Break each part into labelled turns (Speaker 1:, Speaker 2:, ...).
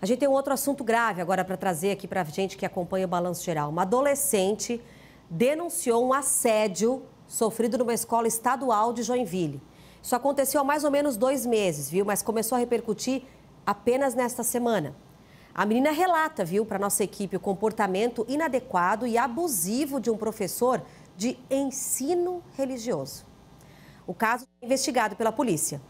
Speaker 1: A gente tem um outro assunto grave agora para trazer aqui para a gente que acompanha o Balanço Geral. Uma adolescente denunciou um assédio sofrido numa escola estadual de Joinville. Isso aconteceu há mais ou menos dois meses, viu? Mas começou a repercutir apenas nesta semana. A menina relata, viu, para nossa equipe o comportamento inadequado e abusivo de um professor de ensino religioso. O caso é investigado pela polícia.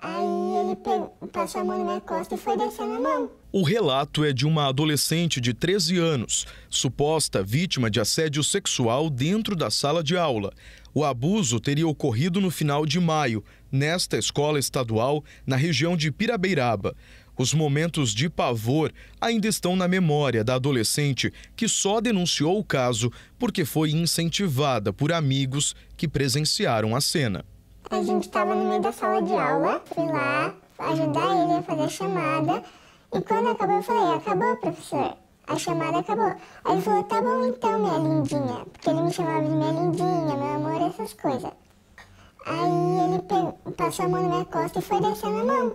Speaker 1: Aí ele passou a mão na minha costa e foi descendo a
Speaker 2: mão. O relato é de uma adolescente de 13 anos, suposta vítima de assédio sexual dentro da sala de aula. O abuso teria ocorrido no final de maio, nesta escola estadual, na região de Pirabeiraba. Os momentos de pavor ainda estão na memória da adolescente que só denunciou o caso porque foi incentivada por amigos que presenciaram a cena
Speaker 3: a gente estava no meio da sala de aula, fui lá ajudar ele a fazer a chamada. E quando acabou, eu falei: Acabou, professor. A chamada acabou. Aí ele falou: Tá bom então, minha lindinha. Porque ele me chamava de minha lindinha, meu amor, essas coisas. Aí ele passou a mão na minha costa e foi descendo a mão.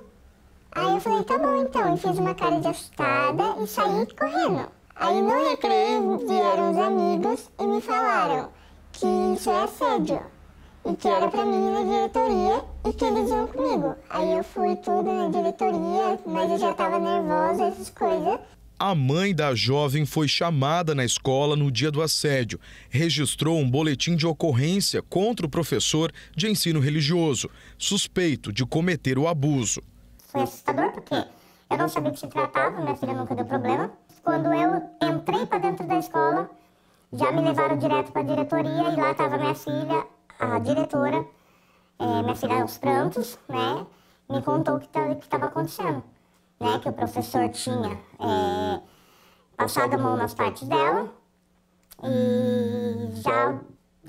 Speaker 3: Aí eu falei: Tá bom então. E fiz uma cara de assustada e saí correndo. Aí no recreio vieram os amigos e me falaram que isso é assédio e que era para mim na diretoria e que eles iam comigo. Aí eu fui tudo na diretoria, mas eu já estava nervosa, essas
Speaker 2: coisas. A mãe da jovem foi chamada na escola no dia do assédio. Registrou um boletim de ocorrência contra o professor de ensino religioso, suspeito de cometer o abuso.
Speaker 3: Foi assustador porque eu não sabia que se tratava, minha filha nunca deu problema. Quando eu entrei para dentro da escola, já me levaram direto para a diretoria e lá estava minha filha a é, diretora, é, minha é, filha aos prantos, né, me contou o que tá, estava acontecendo, né, que o professor tinha é, passado a mão nas partes dela e já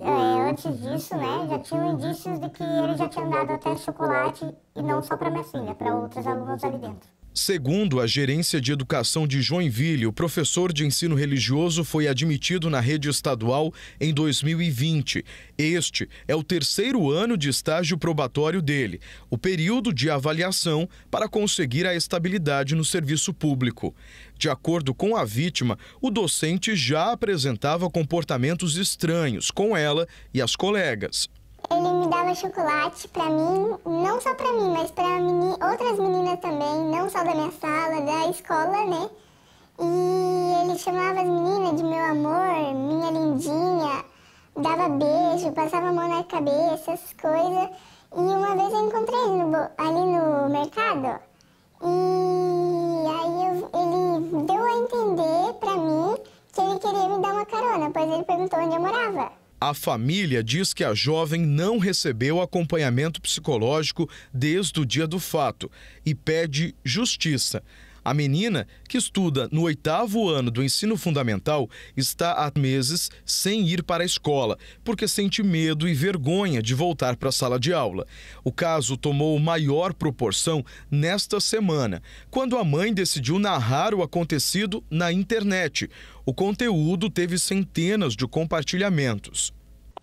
Speaker 3: é, antes disso, né, já tinham indícios de que ele já tinha dado até chocolate e não só para minha filha, para outras alunas ali dentro.
Speaker 2: Segundo a gerência de educação de Joinville, o professor de ensino religioso foi admitido na rede estadual em 2020. Este é o terceiro ano de estágio probatório dele, o período de avaliação para conseguir a estabilidade no serviço público. De acordo com a vítima, o docente já apresentava comportamentos estranhos com ela e as colegas.
Speaker 3: Ele me dava chocolate para mim, não só para mim, mas para meni outras meninas também, não só da minha sala, da escola, né? E ele chamava as meninas de meu amor, minha lindinha, dava beijo, passava a mão na cabeça, essas coisas. E uma vez eu encontrei ele no, ali no mercado. E aí eu, ele deu a entender para mim que ele queria me dar uma carona, pois ele perguntou onde eu morava.
Speaker 2: A família diz que a jovem não recebeu acompanhamento psicológico desde o dia do fato e pede justiça. A menina, que estuda no oitavo ano do ensino fundamental, está há meses sem ir para a escola, porque sente medo e vergonha de voltar para a sala de aula. O caso tomou maior proporção nesta semana, quando a mãe decidiu narrar o acontecido na internet. O conteúdo teve centenas de compartilhamentos.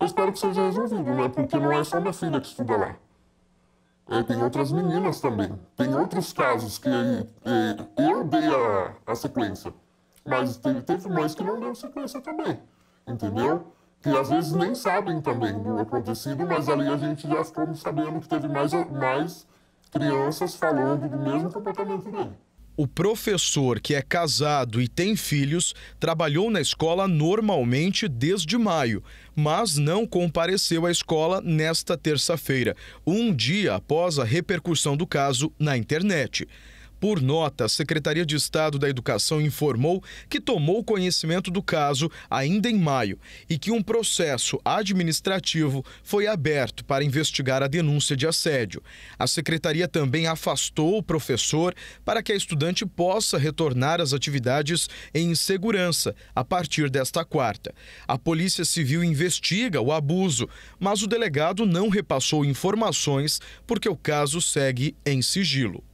Speaker 2: Eu espero que seja resolvido, né? Porque não é só minha filha que estuda lá tem outras meninas também. Tem outros casos que é, eu
Speaker 3: dei a, a sequência. Mas teve, teve mais que não deu sequência também. Entendeu? Que às vezes nem sabem também do acontecido, mas ali a gente já ficou sabendo que teve mais, mais crianças falando do mesmo comportamento dele.
Speaker 2: O professor, que é casado e tem filhos, trabalhou na escola normalmente desde maio, mas não compareceu à escola nesta terça-feira, um dia após a repercussão do caso na internet. Por nota, a Secretaria de Estado da Educação informou que tomou conhecimento do caso ainda em maio e que um processo administrativo foi aberto para investigar a denúncia de assédio. A secretaria também afastou o professor para que a estudante possa retornar às atividades em segurança a partir desta quarta. A Polícia Civil investiga o abuso, mas o delegado não repassou informações porque o caso segue em sigilo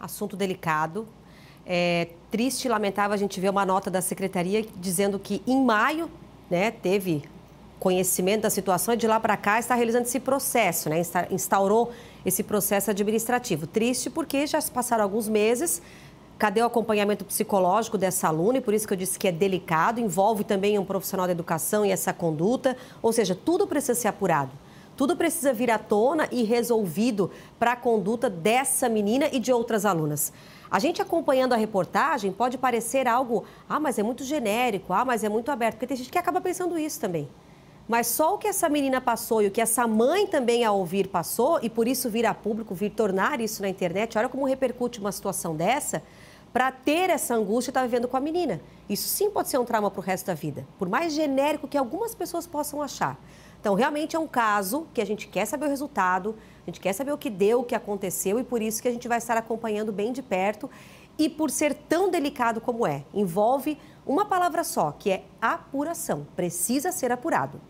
Speaker 1: assunto delicado. É triste e lamentável a gente ver uma nota da secretaria dizendo que em maio né, teve conhecimento da situação e de lá para cá está realizando esse processo, né? instaurou esse processo administrativo. Triste porque já se passaram alguns meses. Cadê o acompanhamento psicológico dessa aluna? E por isso que eu disse que é delicado, envolve também um profissional da educação e essa conduta. Ou seja, tudo precisa ser apurado. Tudo precisa vir à tona e resolvido para a conduta dessa menina e de outras alunas. A gente acompanhando a reportagem pode parecer algo, ah, mas é muito genérico, ah, mas é muito aberto, porque tem gente que acaba pensando isso também. Mas só o que essa menina passou e o que essa mãe também a ouvir passou, e por isso vir a público, vir tornar isso na internet, olha como repercute uma situação dessa, para ter essa angústia e estar tá vivendo com a menina. Isso sim pode ser um trauma para o resto da vida, por mais genérico que algumas pessoas possam achar. Então, realmente é um caso que a gente quer saber o resultado, a gente quer saber o que deu, o que aconteceu e por isso que a gente vai estar acompanhando bem de perto. E por ser tão delicado como é, envolve uma palavra só, que é apuração. Precisa ser apurado.